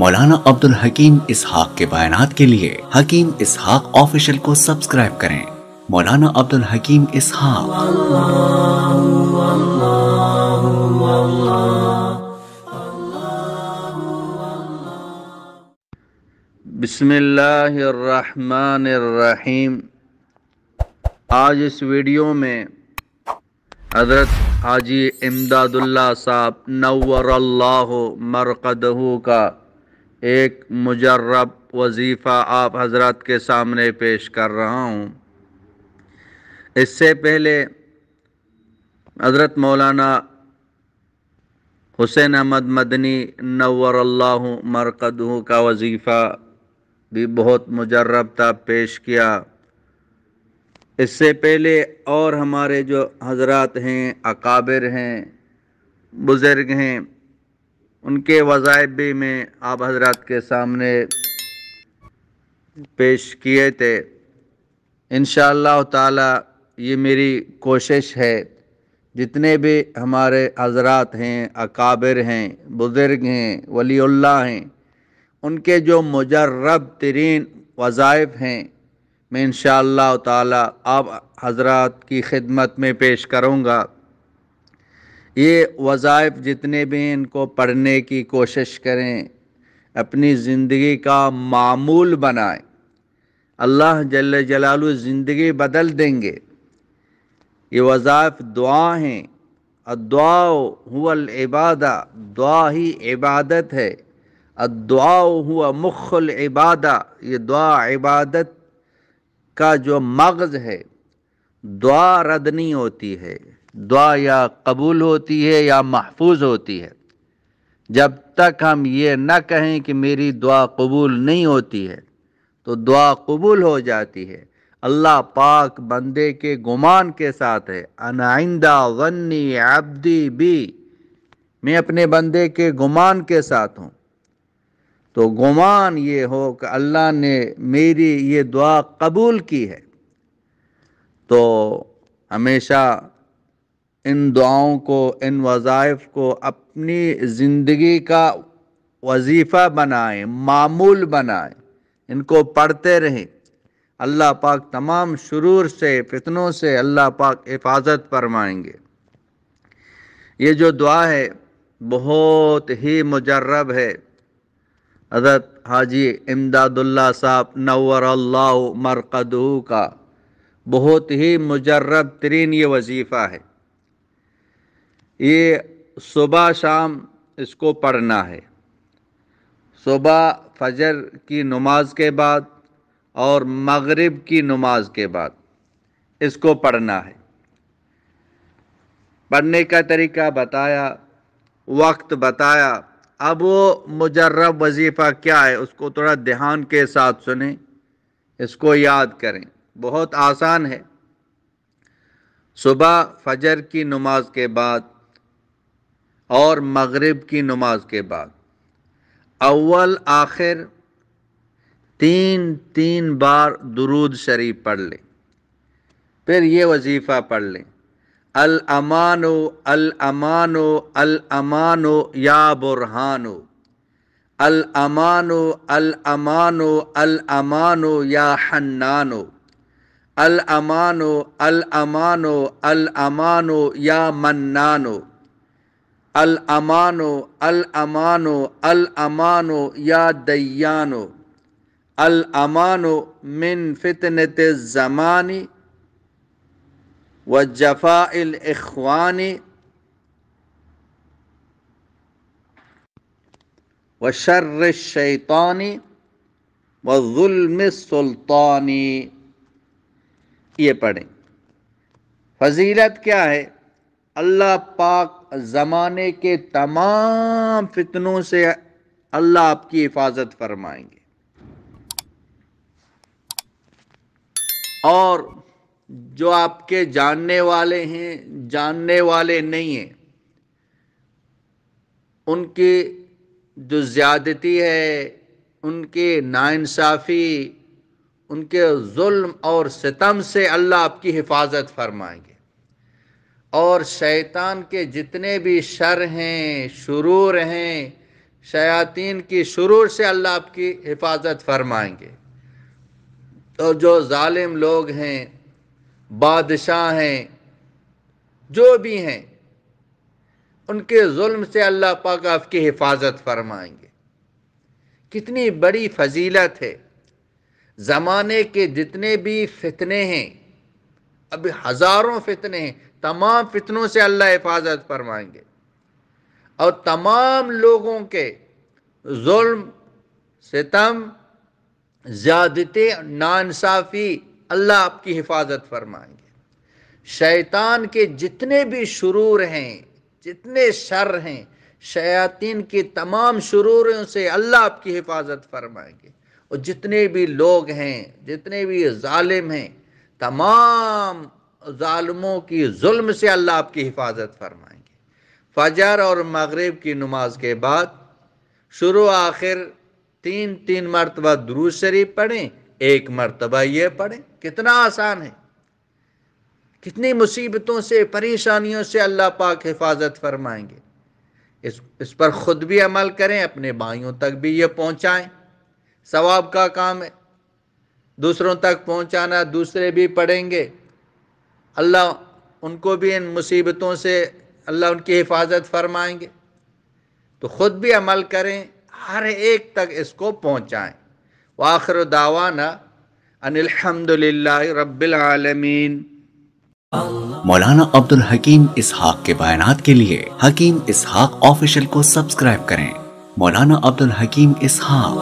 मौलाना अब्दुल हकीम इस हाक के बयान के लिए हकीम इस हाक ऑफिशियल को सब्सक्राइब करें मौलाना अब्दुल हकीम हाक बिस्मिल्लाहिर्रहमानिर्रहीम आज इस वीडियो में हजरत हाजी इमदादुल्ला साहब नवरल्लाह मरकदह का एक मुजर्रब वजीफ़ा आप हजरत के सामने पेश कर रहा हूँ इससे पहले हज़रत मौलाना हुसैन अहमद मदनी नवरल्लाह मरकदह का वजीफ़ा भी बहुत मुजर्रब था पेश किया इससे पहले और हमारे जो हजरत हैं अकाबिर हैं बुज़ुर्ग हैं उनके वज़ायब भी मैं आप हजरत के सामने पेश किए थे इन ताला ये मेरी कोशिश है जितने भी हमारे हजरात हैं अकाबिर हैं बुज़ुर्ग हैं वलील्ला हैं उनके जो मुजरब तरीन वज़ायफ़ हैं मैं इन ताला आप हजरात की खिदमत में पेश करूँगा ये वज़ाइफ जितने भी इनको पढ़ने की कोशिश करें अपनी ज़िंदगी का मामूल बनाएं अल्लाह जल जलाल ज़िंदगी बदल देंगे ये वज़ाइफ दुआ हैं अदुआ हुआ इबादा दुआ ही इबादत है अदुआ हुआ मुखल इबादा ये दुआ इबादत का जो मगज़ है दुआ रदनी होती है दुआ या कबूल होती है या महफूज होती है जब तक हम ये न कहें कि मेरी दुआ कबूल नहीं होती है तो दुआ कबूल हो जाती है अल्लाह पाक बंदे के गुमान के साथ है अनाइंदा वन्नी आबदी बी मैं अपने बंदे के गुमान के साथ हूँ तो गुमान ये हो कि अल्लाह ने मेरी ये दुआ कबूल की है तो हमेशा इन दुआओं को इन वज़ाइफ को अपनी ज़िंदगी का वजीफ़ा बनाएं मामूल बनाएं इनको पढ़ते रहें अल्लाह पाक तमाम शुरूर से फितनों से अल्लाह पाक हिफाजत फरमाएंगे ये जो दुआ है बहुत ही मुजर्रब है हज़रत हाजी इमदादुल्ला साहब नवर मरकदू का बहुत ही मुजर्रब तरीन ये वजीफ़ा है ये सुबह शाम इसको पढ़ना है सुबह फजर की नमाज के बाद और मगरिब की नमाज के बाद इसको पढ़ना है पढ़ने का तरीका बताया वक्त बताया अब वो मुजर्रब वजीफ़ा क्या है उसको थोड़ा ध्यान के साथ सुने इसको याद करें बहुत आसान है सुबह फजर की नमाज के बाद और मगरिब की नमाज के बाद अव्वल आखिर तीन तीन बार दरूद शरीफ पढ़ लें फिर ये वजीफ़ा पढ़ लें الأمان الأمان الأمان يا برهانو الأمان الأمان الأمان يا حنانو الأمان الأمان الأمان يا منانو الأمان الأمان الأمان يا ديانو الأمان من فتنة الزمان व जफ़ाइलवान व शर्र शैतानी व जुल्म सुल्तानी ये पढ़ें फजीलत क्या है अल्लाह पाक ज़माने के तमाम फितनों से अल्लाह आपकी हिफाजत फरमाएंगे और जो आपके जानने वाले हैं जानने वाले नहीं हैं उनकी जो ज़्यादती है उनके नाइंसाफ़ी उनके जुल्म और सितम से अल्लाह आपकी हिफाजत फरमाएंगे और शैतान के जितने भी शर हैं शुरूर हैं शयातीन की शुरूर से अल्लाह आपकी हिफाजत फरमाएंगे और तो जो जालिम लोग हैं बादशाह हैं जो भी हैं उनके जुल्म से अल्लाह पाक आपकी हिफाजत फरमाएंगे कितनी बड़ी फजीलत है ज़माने के जितने भी फितने हैं अब हज़ारों फितने हैं तमाम फितनों से अल्लाह हिफाजत फरमाएंगे और तमाम लोगों के जुल्म सितम ज़्यादते नानसाफ़ी अल्लाह आपकी हिफाजत फरमाएंगे शैतान के जितने भी शुरूर हैं जितने शर हैं शयातीन के तमाम शुरूरों से अल्लाह आपकी हिफाजत फरमाएंगे और जितने भी लोग हैं जितने भी जालिम हैं तमाम जालमों की जुल्म से अल्लाह आपकी हिफाजत फरमाएंगे फजर और मगरब की नमाज के बाद शुरू आखिर तीन तीन मरतबा दरूज शरीफ पढ़ें एक मरतबा ये पढ़ें कितना आसान है कितनी मुसीबतों से परेशानियों से अल्लाह पाक हिफाजत फरमाएंगे इस इस पर ख़ुद भी अमल करें अपने भाइयों तक भी ये पहुँचाएँ सवाब का काम है दूसरों तक पहुँचाना दूसरे भी पढ़ेंगे अल्लाह उनको भी इन मुसीबतों से अल्लाह उनकी हिफाजत फरमाएंगे तो ख़ुद भी अमल करें हर एक तक इसको पहुँचाएँ الحمد لله رب العالمين मौलाना अब्दुल हकीम इसहाक के बयानात के लिए हकीम इसहाक ऑफिशियल को सब्सक्राइब करें मौलाना अब्दुल हकीम इसहाक